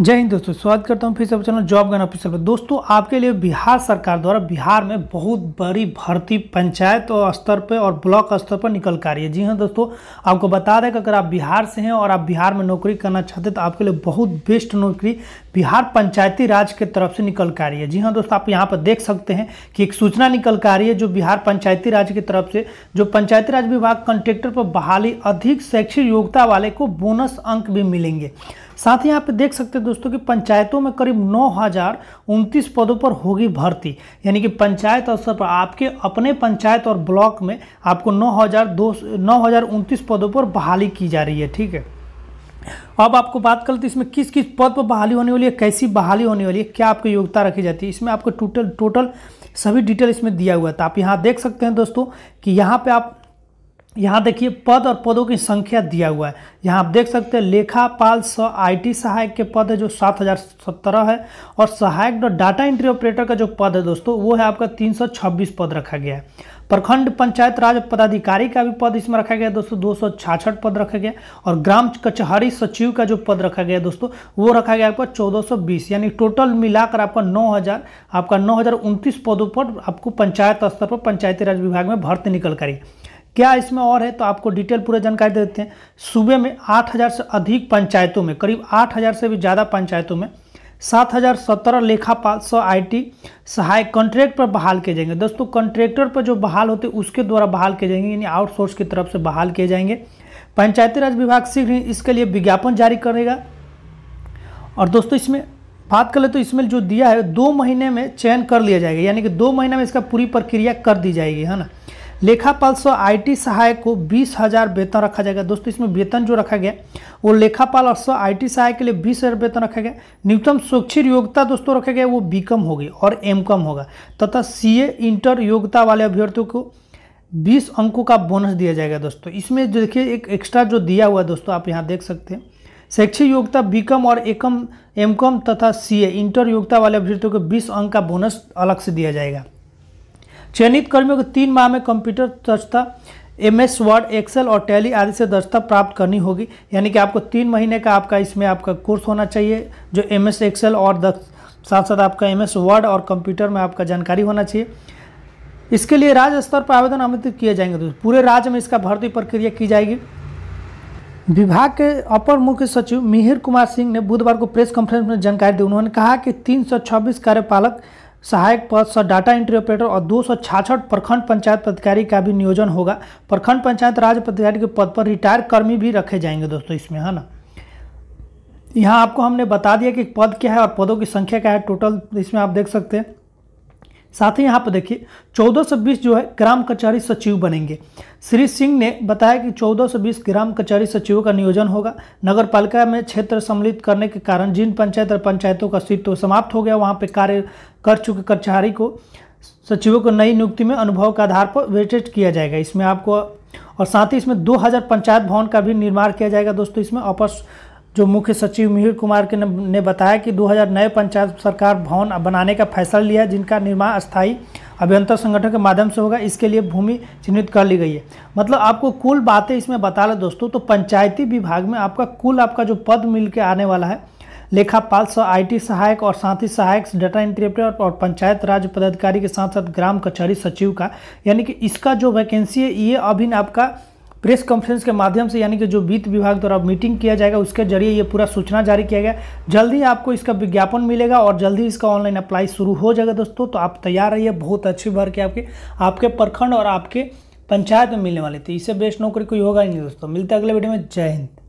जय हिंद दोस्तों स्वागत करता हूं फिर से चैनल जॉब गन ऑफिसर पर दोस्तों आपके लिए बिहार सरकार द्वारा बिहार में बहुत बड़ी भर्ती पंचायत स्तर पर और ब्लॉक स्तर पर निकल कर रही है जी हां दोस्तों आपको बता दें कि अगर आप बिहार से हैं और आप बिहार में नौकरी करना चाहते हैं तो आपके लिए बहुत बेस्ट नौकरी बिहार पंचायती राज के तरफ से निकल कर रही है जी हाँ दोस्तों आप यहाँ पर देख सकते हैं कि एक सूचना निकल कर रही है जो बिहार पंचायती राज की तरफ से जो पंचायती राज विभाग कॉन्ट्रेक्टर पर बहाली अधिक शैक्षिक योग्यता वाले को बोनस अंक भी मिलेंगे साथ ही यहाँ पे देख सकते हैं दोस्तों कि पंचायतों में करीब नौ हजार उनतीस पदों पर होगी भर्ती यानी कि पंचायत स्तर पर आपके अपने पंचायत और ब्लॉक में आपको नौ हजार दो नौ हजार उनतीस पदों पर बहाली की जा रही है ठीक है अब आपको बात करते इसमें किस किस पद पर बहाली होने वाली है कैसी बहाली होने वाली है क्या आपकी योग्यता रखी जाती है इसमें आपको टोटल टोटल सभी डिटेल इसमें दिया हुआ है तो आप यहाँ देख सकते हैं दोस्तों कि यहाँ पे आप यहाँ देखिए पद और पदों की संख्या दिया हुआ है यहाँ आप देख सकते हैं लेखा पाल स आईटी सहायक के पद है जो सात हज़ार सत्रह है और सहायक डाटा एंट्री ऑपरेटर का जो पद है दोस्तों वो है आपका तीन सौ छब्बीस पद रखा गया है प्रखंड पंचायत राज पदाधिकारी का भी पद इसमें रखा गया दोस्तों दो सौ छाछठ पद रखा गया और ग्राम कचहरी सचिव का जो पद रखा गया दोस्तों वो रखा गया आपका चौदह यानी टोटल मिलाकर आपका नौ आपका नौ पदों पर आपको पंचायत स्तर पर पंचायती राज विभाग में भर्ती निकल करी क्या इसमें और है तो आपको डिटेल पूरा जानकारी दे देते हैं सुबह में 8000 से अधिक पंचायतों में करीब 8000 से भी ज़्यादा पंचायतों में 7017 लेखापाल सौ आईटी सहायक कॉन्ट्रैक्ट पर बहाल किए जाएंगे दोस्तों कॉन्ट्रैक्टर पर जो बहाल होते हैं उसके द्वारा बहाल किए जाएंगे यानी आउटसोर्स की तरफ से बहाल किए जाएंगे पंचायती राज विभाग शीघ्र ही इसके लिए विज्ञापन जारी करेगा और दोस्तों इसमें बात कर ले तो इसमें जो दिया है दो महीने में चयन कर लिया जाएगा यानी कि दो महीने में इसका पूरी प्रक्रिया कर दी जाएगी है ना लेखापाल सह आईटी सहायक को बीस हज़ार वेतन रखा जाएगा दोस्तों इसमें वेतन जो रखा गया वो लेखापाल और सह आईटी सहायक के लिए बीस हज़ार वेतन रखा गया न्यूनतम स्वच्छिर योग्यता दोस्तों रखा गया वो बीकम होगी और एमकॉम होगा तथा सीए इंटर योग्यता वाले अभ्यर्थियों को बीस अंकों का बोनस दिया जाएगा दोस्तों इसमें जो देखिए एक एक्स्ट्रा जो दिया हुआ है दोस्तों आप यहाँ देख सकते हैं शैक्षिक योग्यता बीकम और एकम एमकॉम तथा सीए इंटर योग्यता वाले अभ्यर्थियों को 20 अंक का बोनस अलग से दिया जाएगा चयनित कर्मियों को तीन माह में कंप्यूटर दक्षता एम एस वर्ड एक्सेल और टैली आदि से दक्षता प्राप्त करनी होगी यानी कि आपको तीन महीने का आपका इसमें आपका कोर्स होना चाहिए जो एम एस एक्सेल और साथ साथ आपका एम एस वर्ड और कंप्यूटर में आपका जानकारी होना चाहिए इसके लिए राज्य स्तर पर आवेदन आमंत्रित किए जाएंगे दोस्तों पूरे राज्य में इसका भर्ती प्रक्रिया की जाएगी विभाग के अपर मुख्य सचिव मिहिर कुमार सिंह ने बुधवार को प्रेस कॉन्फ्रेंस में जानकारी दी उन्होंने कहा कि 326 कार्यपालक सहायक पद सौ डाटा एंट्री ऑपरेटर और दो प्रखंड पंचायत पदाधिकारी का भी नियोजन होगा प्रखंड पंचायत राज्य पदाधिकारी के पद पर रिटायर कर्मी भी रखे जाएंगे दोस्तों इसमें है ना यहाँ आपको हमने बता दिया कि पद क्या है और पदों की संख्या क्या है टोटल इसमें आप देख सकते हैं साथ ही यहाँ पर देखिए 1420 जो है ग्राम कचहरी सचिव बनेंगे श्री सिंह ने बताया कि 1420 ग्राम कचहरी सचिवों का नियोजन होगा नगर पालिका में क्षेत्र सम्मिलित करने के कारण जिन पंचायत और पंचायतों का अस्तित्व तो समाप्त हो गया वहाँ पर कार्य कर चुके कचहरी को सचिवों को नई नियुक्ति में अनुभव के आधार पर वेटेड किया जाएगा इसमें आपको और साथ ही इसमें 2000 पंचायत भवन का भी निर्माण किया जाएगा दोस्तों इसमें अपर जो मुख्य सचिव मिहिर कुमार के ने बताया कि 2000 नए पंचायत सरकार भवन बनाने का फैसला लिया जिनका निर्माण स्थायी अभियंता संगठन के माध्यम से होगा इसके लिए भूमि चिन्हित कर ली गई है मतलब आपको कुल बातें इसमें बता लें दोस्तों तो पंचायती विभाग में आपका कुल आपका जो पद मिल के आने वाला है लेखापाल सह आई सहायक और साथ ही सहायक डाटा इंटरप्रेटर और पंचायत राज पदाधिकारी के साथ साथ ग्राम कचहरी सचिव का यानी कि इसका जो वैकेंसी है ये अभी आपका प्रेस कॉन्फ्रेंस के माध्यम से यानी कि जो वित्त विभाग द्वारा मीटिंग किया जाएगा उसके जरिए ये पूरा सूचना जारी किया गया जल्द ही आपको इसका विज्ञापन मिलेगा और जल्द ही इसका ऑनलाइन अप्लाई शुरू हो जाएगा दोस्तों तो आप तैयार रहिए बहुत अच्छी भर के आपके आपके प्रखंड और आपके पंचायत में मिलने वाले थे इससे बेस्ट नौकरी कोई होगा ही नहीं दोस्तों मिलते अगले वीडियो में जय हिंद